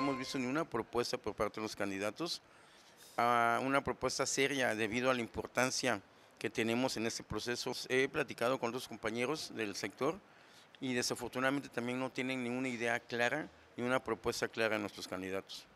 no hemos visto ni una propuesta por parte de los candidatos, a una propuesta seria debido a la importancia que tenemos en este proceso. He platicado con otros compañeros del sector y desafortunadamente también no tienen ni una idea clara ni una propuesta clara a nuestros candidatos.